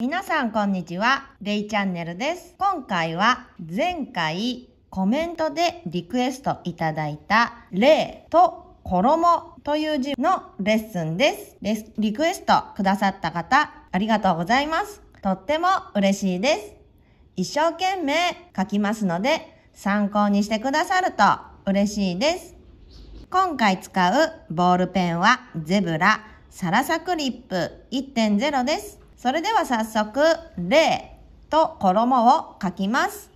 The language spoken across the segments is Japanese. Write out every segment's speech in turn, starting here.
皆さんこんにちは。レイチャンネルです。今回は前回コメントでリクエストいただいたレイと衣という字のレッスンですリクエストくださった方ありがとうございます。とっても嬉しいです。一生懸命書きますので参考にしてくださると嬉しいです。今回使うボールペンはゼブラサラサクリップ1.0です。それでは早速、例と衣を書きます。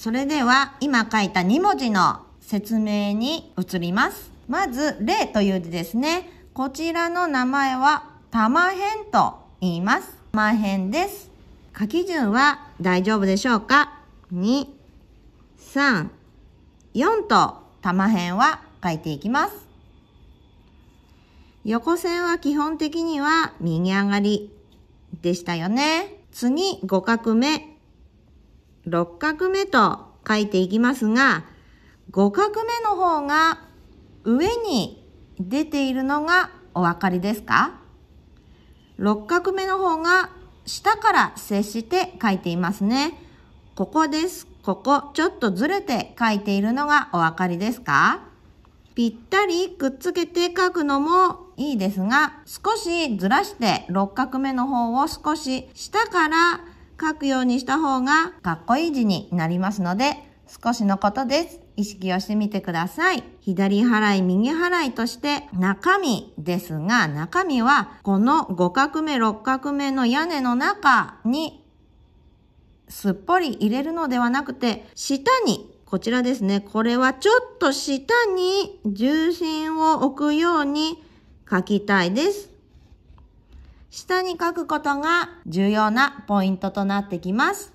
それでは今書いた2文字の説明に移ります。まず、例という字ですね。こちらの名前は、玉編と言います。玉編です。書き順は大丈夫でしょうか ?2、3、4と玉編は書いていきます。横線は基本的には右上がりでしたよね。次、5画目。6画目と書いていきますが、5画目の方が上に出ているのがお分かりですか ?6 画目の方が下から接して書いていますね。ここです。ここ、ちょっとずれて書いているのがお分かりですかぴったりくっつけて書くのもいいですが、少しずらして6画目の方を少し下から書くようにした方がかっこいい字になりますので、少しのことです。意識をしてみてください。左払い、右払いとして中身ですが、中身はこの五角目、六角目の屋根の中にすっぽり入れるのではなくて、下に、こちらですね。これはちょっと下に重心を置くように書きたいです。下に書くことが重要なポイントとなってきます。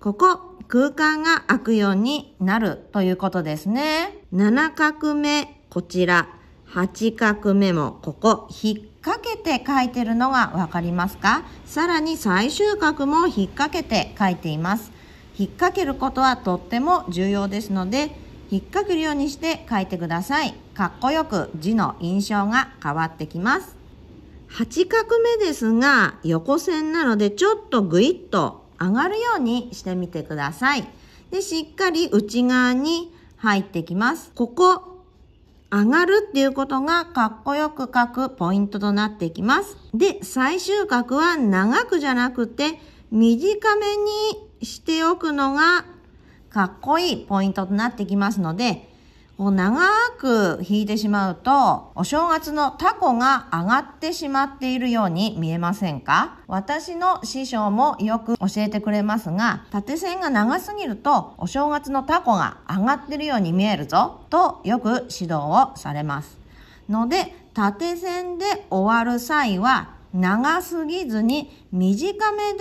ここ、空間が空くようになるということですね。7画目、こちら。8画目もここ引っ掛けて書いてるのが分かりますかさらに最終画も引っ掛けて書いています引っ掛けることはとっても重要ですので引っかけるようにして書いてください。かっこよく字の印象が変わってきます。8画目ですが横線なのでちょっとグイッと上がるようにしてみてください。で、しっかり内側に入ってきます。ここ、上がるっていうことがかっこよく書くポイントとなってきます。で、最終角は長くじゃなくて短めにしておくのがかっこいいポイントとなってきますので、こう長く引いてしまうと、お正月のタコが上がってしまっているように見えませんか私の師匠もよく教えてくれますが、縦線が長すぎると、お正月のタコが上がってるように見えるぞ、とよく指導をされます。ので、縦線で終わる際は、長すぎずに短めで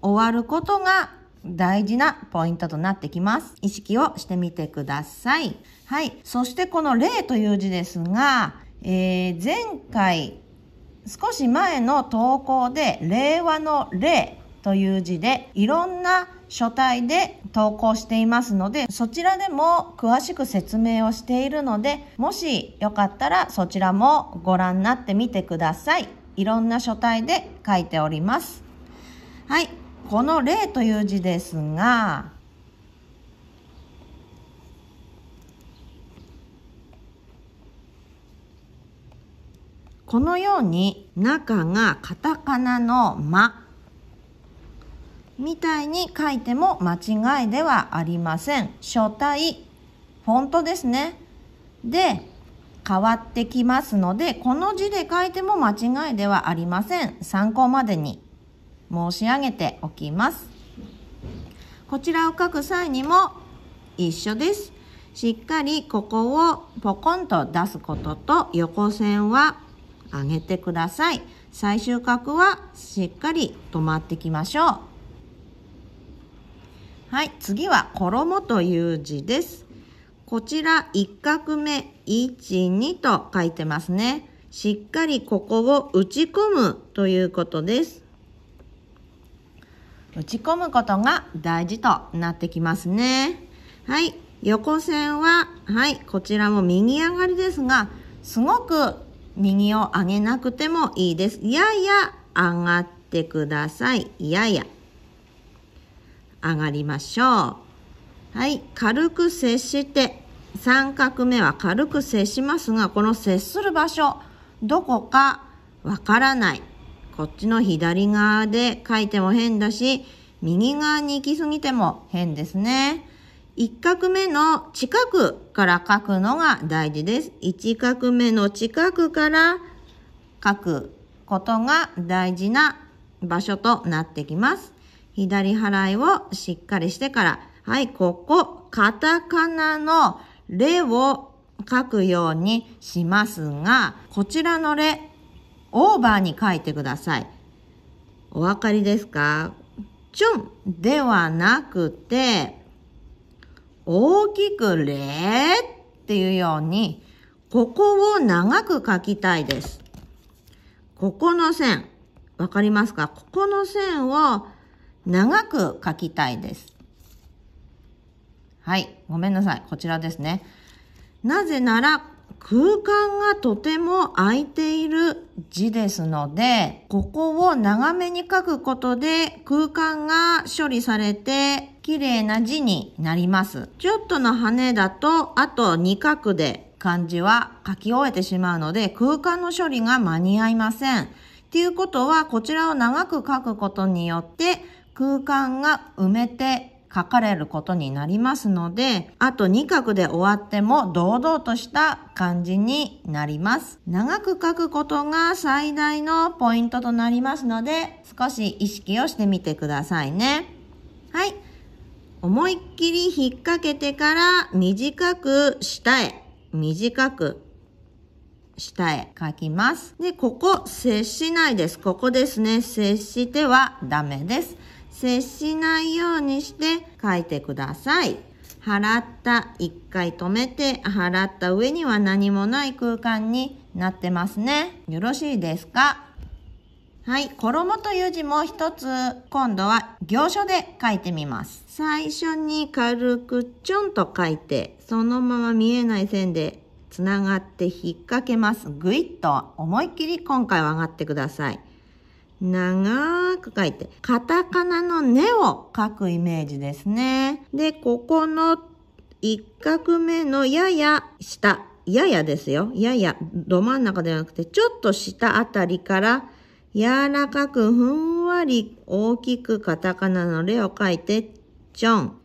終わることが大事なポイントとなってきます。意識をしてみてください。はい。そしてこの例という字ですが、えー、前回、少し前の投稿で、令和の例という字で、いろんな書体で投稿していますので、そちらでも詳しく説明をしているので、もしよかったらそちらもご覧になってみてください。いろんな書体で書いております。はい。この礼」という字ですが、このように中がカタカナの「間」みたいに書いても間違いではありません。書体、フォントですね。で、変わってきますので、この字で書いても間違いではありません。参考までに。申し上げておきます。こちらを書く際にも一緒です。しっかりここをポコンと出すことと横線は上げてください。最終角はしっかり止まってきましょう。はい、次は衣という字です。こちら1画目、1、2と書いてますね。しっかりここを打ち込むということです。打ち込むことが大事となってきますね。はい。横線は、はい、こちらも右上がりですが、すごく右を上げなくてもいいです。やや上がってください。やや上がりましょう。はい、軽く接して、三角目は軽く接しますが、この接する場所、どこかわからない。こっちの左側で書いても変だし、右側に行き過ぎても変ですね。1画目の近くから書くのが大事です。1画目の近くから書くことが大事な場所となってきます。左払いをしっかりしてから、はい、ここ、カタカナのレを書くようにしますが、こちらのレ、オーバーに書いてください。お分かりですかチュンではなくて、大きくーっていうように、ここを長く書きたいです。ここの線、わかりますかここの線を長く書きたいです。はい。ごめんなさい。こちらですね。なぜなら、空間がとても空いている字ですので、ここを長めに書くことで空間が処理されて綺麗な字になります。ちょっとの羽だとあと2画で漢字は書き終えてしまうので空間の処理が間に合いません。っていうことはこちらを長く書くことによって空間が埋めて書かれることになりますので、あと2画で終わっても堂々とした感じになります。長く書くことが最大のポイントとなりますので、少し意識をしてみてくださいね。はい。思いっきり引っ掛けてから短く下へ、短く下へ書きます。で、ここ接しないです。ここですね。接してはダメです。接しないようにして書いてください。払った、一回止めて、払った上には何もない空間になってますね。よろしいですかはい。衣という字も一つ、今度は行書で書いてみます。最初に軽くちょんと書いて、そのまま見えない線でつながって引っ掛けます。ぐいっと思いっきり今回は上がってください。長く書いて、カタカナの根を書くイメージですね。で、ここの一画目のやや下、ややですよ。やや、ど真ん中ではなくて、ちょっと下あたりから、柔らかくふんわり大きくカタカナの例を書いて、ちょん。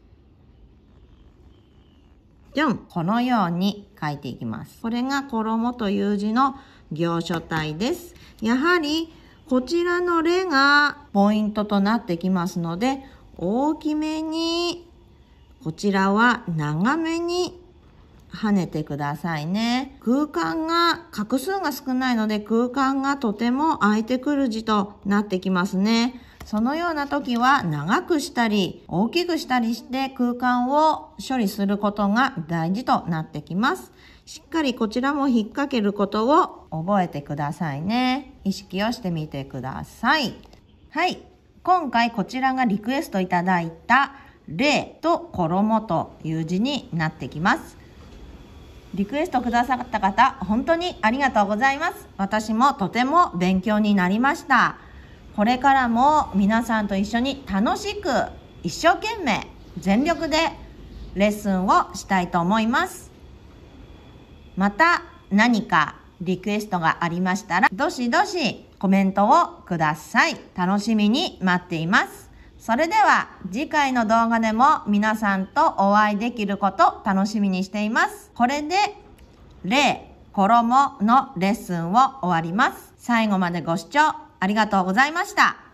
ちょん。このように書いていきます。これが衣という字の行書体です。やはり、こちらのレがポイントとなってきますので、大きめに、こちらは長めに跳ねてくださいね。空間が、画数が少ないので空間がとても空いてくる字となってきますね。そのような時は長くしたり大きくしたりして空間を処理することが大事となってきます。しっかりこちらも引っ掛けることを覚えてくださいね。意識をしてみてください。はい。今回こちらがリクエストいただいた例と衣という字になってきます。リクエストくださった方、本当にありがとうございます。私もとても勉強になりました。これからも皆さんと一緒に楽しく、一生懸命、全力でレッスンをしたいと思います。また何かリクエストがありましたら、どしどしコメントをください。楽しみに待っています。それでは次回の動画でも皆さんとお会いできること楽しみにしています。これで例衣のレッスンを終わります。最後までご視聴ありがとうございました。